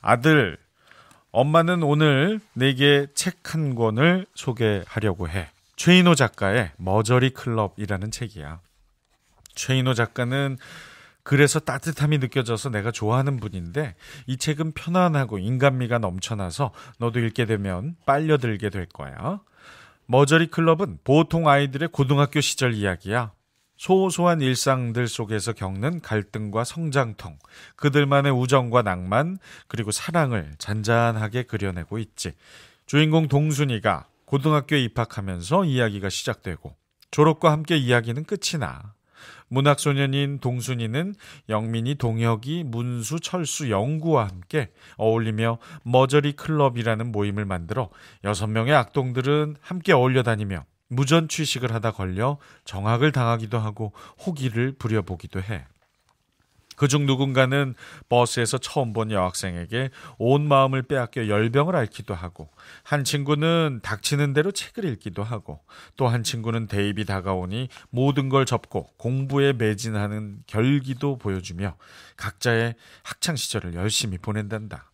아들, 엄마는 오늘 내게 책 한 권을 소개하려고 해. 최인호 작가의 머저리 클럽이라는 책이야. 최인호 작가는 그래서 따뜻함이 느껴져서 내가 좋아하는 분인데 이 책은 편안하고 인간미가 넘쳐나서 너도 읽게 되면 빨려들게 될 거야. 머저리 클럽은 보통 아이들의 고등학교 시절 이야기야. 소소한 일상들 속에서 겪는 갈등과 성장통, 그들만의 우정과 낭만, 그리고 사랑을 잔잔하게 그려내고 있지. 주인공 동순이가 고등학교에 입학하면서 이야기가 시작되고 졸업과 함께 이야기는 끝이 나. 문학소년인 동순이는 영민이 동혁이 문수 철수 영구와 함께 어울리며 머저리 클럽이라는 모임을 만들어 여섯 명의 악동들은 함께 어울려 다니며 무전 취식을 하다 걸려 정학을 당하기도 하고 호기를 부려보기도 해. 그중 누군가는 버스에서 처음 본 여학생에게 온 마음을 빼앗겨 열병을 앓기도 하고 한 친구는 닥치는 대로 책을 읽기도 하고 또 한 친구는 대입이 다가오니 모든 걸 접고 공부에 매진하는 결기도 보여주며 각자의 학창 시절을 열심히 보낸단다.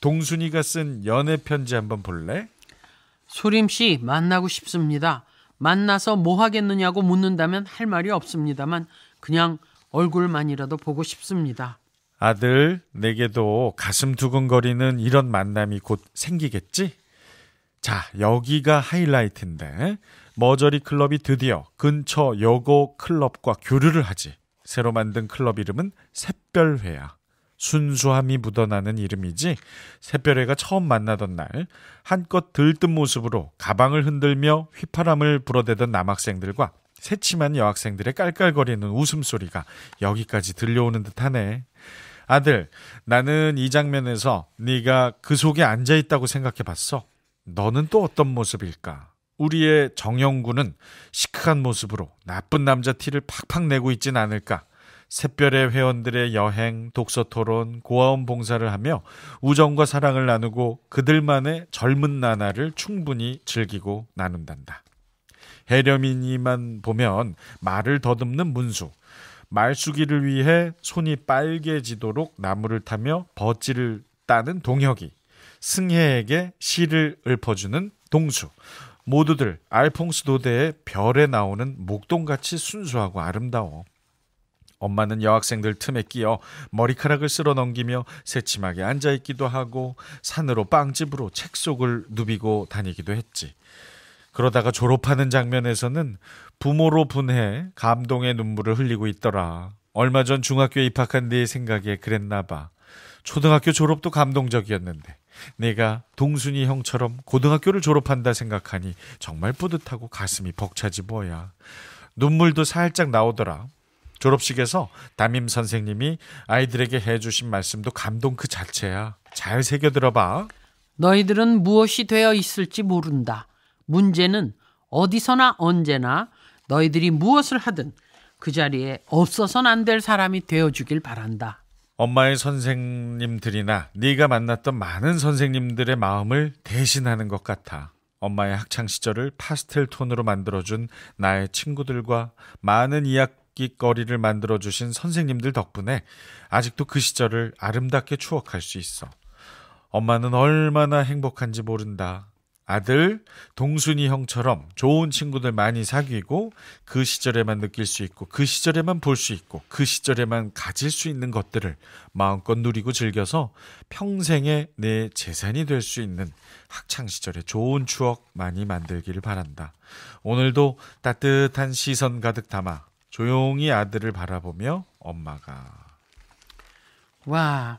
동순이가 쓴 연애 편지 한번 볼래? 소림 씨 만나고 싶습니다. 만나서 뭐 하겠느냐고 묻는다면 할 말이 없습니다만 그냥 얼굴만이라도 보고 싶습니다. 아들, 내게도 가슴 두근거리는 이런 만남이 곧 생기겠지? 자, 여기가 하이라이트인데, 머저리 클럽이 드디어 근처 여고 클럽과 교류를 하지. 새로 만든 클럽 이름은 샛별회야. 순수함이 묻어나는 이름이지 샛별회가 처음 만나던 날 한껏 들뜬 모습으로 가방을 흔들며 휘파람을 불어대던 남학생들과 새침한 여학생들의 깔깔거리는 웃음소리가 여기까지 들려오는 듯하네. 아들, 나는 이 장면에서 네가 그 속에 앉아 있다고 생각해 봤어. 너는 또 어떤 모습일까? 우리의 정영구는 시크한 모습으로 나쁜 남자 티를 팍팍 내고 있진 않을까? 샛별의 회원들의 여행, 독서 토론, 고아원 봉사를 하며 우정과 사랑을 나누고 그들만의 젊은 나날을 충분히 즐기고 나눈단다. 해렴이니만 보면 말을 더듬는 문수, 말수기를 위해 손이 빨개지도록 나무를 타며 버찌를 따는 동혁이, 승혜에게 시를 읊어주는 동수, 모두들 알퐁스 도대의 별에 나오는 목동같이 순수하고 아름다워. 엄마는 여학생들 틈에 끼어 머리카락을 쓸어 넘기며 새침하게 앉아있기도 하고 산으로 빵집으로 책 속을 누비고 다니기도 했지. 그러다가 졸업하는 장면에서는 부모로 분해 감동의 눈물을 흘리고 있더라. 얼마 전 중학교에 입학한 네 생각에 그랬나 봐. 초등학교 졸업도 감동적이었는데 내가 동순이 형처럼 고등학교를 졸업한다 생각하니 정말 뿌듯하고 가슴이 벅차지 뭐야. 눈물도 살짝 나오더라. 졸업식에서 담임 선생님이 아이들에게 해주신 말씀도 감동 그 자체야. 잘 새겨 들어봐. 너희들은 무엇이 되어 있을지 모른다. 문제는 어디서나 언제나 너희들이 무엇을 하든 그 자리에 없어서는안 될 사람이 되어주길 바란다. 엄마의 선생님들이나 네가 만났던 많은 선생님들의 마음을 대신하는 것 같아. 엄마의 학창 시절을 파스텔 톤으로 만들어준 나의 친구들과 많은 이야기거리를 만들어주신 선생님들 덕분에 아직도 그 시절을 아름답게 추억할 수 있어. 엄마는 얼마나 행복한지 모른다. 아들 동순이 형처럼 좋은 친구들 많이 사귀고 그 시절에만 느낄 수 있고 그 시절에만 볼 수 있고 그 시절에만 가질 수 있는 것들을 마음껏 누리고 즐겨서 평생의 내 재산이 될 수 있는 학창 시절의 좋은 추억 많이 만들기를 바란다. 오늘도 따뜻한 시선 가득 담아 조용히 아들을 바라보며 엄마가 와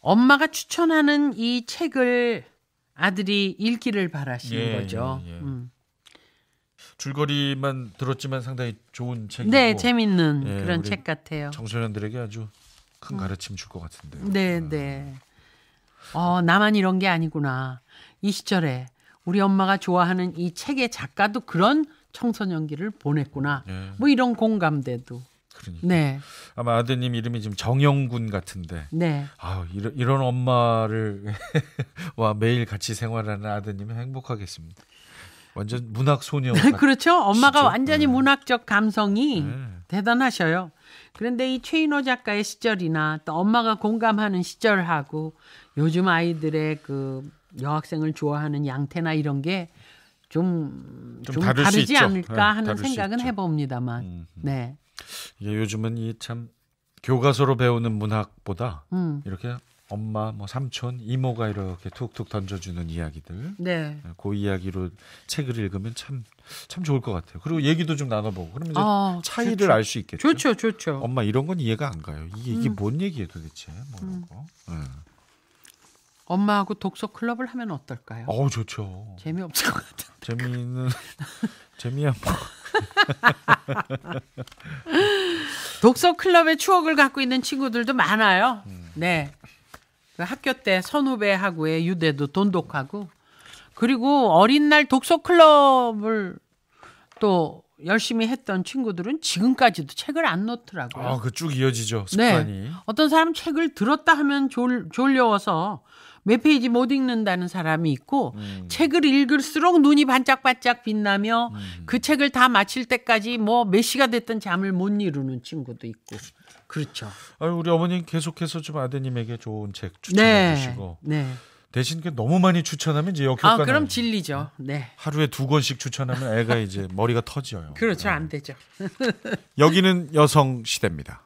엄마가 추천하는 이 책을 아들이 읽기를 바라시는 예, 거죠. 예, 예. 음. 줄거리만 들었지만 상당히 좋은 책이고 네, 재밌는 예, 그런 책 같아요. 청소년들에게 아주 큰 음. 가르침 줄 것같은데 네, 아. 네. 어, 나만 이런 게 아니구나. 이 시절에 우리 엄마가 좋아하는 이 책의 작가도 그런 청소년기를 보냈구나. 예. 뭐 이런 공감대도 그러니까. 네. 아마 아드님 이름이 지금 정영군 같은데. 네. 아 이런, 이런 엄마를 와 매일 같이 생활하는 아드님이 행복하겠습니다. 완전 문학 소녀. 그렇죠. 엄마가 진짜. 완전히 네. 문학적 감성이 네. 대단하셔요. 그런데 이 최인호 작가의 시절이나 또 엄마가 공감하는 시절하고 요즘 아이들의 그 여학생을 좋아하는 양태나 이런 게 좀, 좀, 좀 다르지 않을까 네, 하는 생각은 해봅니다만. 음, 음. 네. 이게 요즘은 이 참 교과서로 배우는 문학보다 음. 이렇게 엄마, 뭐 삼촌, 이모가 이렇게 툭툭 던져주는 이야기들. 네. 네 그 이야기로 책을 읽으면 참, 참 좋을 것 같아요. 그리고 얘기도 좀 나눠보고. 그러면 이제 아, 차이를 알 수 있겠죠. 좋죠, 좋죠. 엄마 이런 건 이해가 안 가요. 이게, 이게 음. 뭔 얘기예요 도대체? 뭐라고. 음. 네. 엄마하고 독서 클럽을 하면 어떨까요? 어, 좋죠. 재미없을 것 같은데. 재미는, 재미야 뭐. 독서 클럽의 추억을 갖고 있는 친구들도 많아요. 네. 그 학교 때 선후배하고의 유대도 돈독하고 그리고 어린 날 독서 클럽을 또 열심히 했던 친구들은 지금까지도 책을 안 놓더라고요. 아, 그 쭉 이어지죠. 네. 습관이. 네. 어떤 사람 책을 들었다 하면 졸, 졸려워서 몇 페이지 못 읽는다는 사람이 있고 음. 책을 읽을수록 눈이 반짝반짝 빛나며 음. 그 책을 다 마칠 때까지 뭐 몇 시가 됐든 잠을 못 이루는 친구도 있고 그렇죠. 아유, 우리 어머님 계속해서 좀 아드님에게 좋은 책 추천해 네. 주시고. 네. 대신 그 너무 많이 추천하면 이제 역효과가 아, 그럼 진리죠. 네. 하루에 두 권씩 추천하면 애가 이제 머리가 터져요. 그렇죠. 안 네. 되죠. 여기는 여성 시대입니다.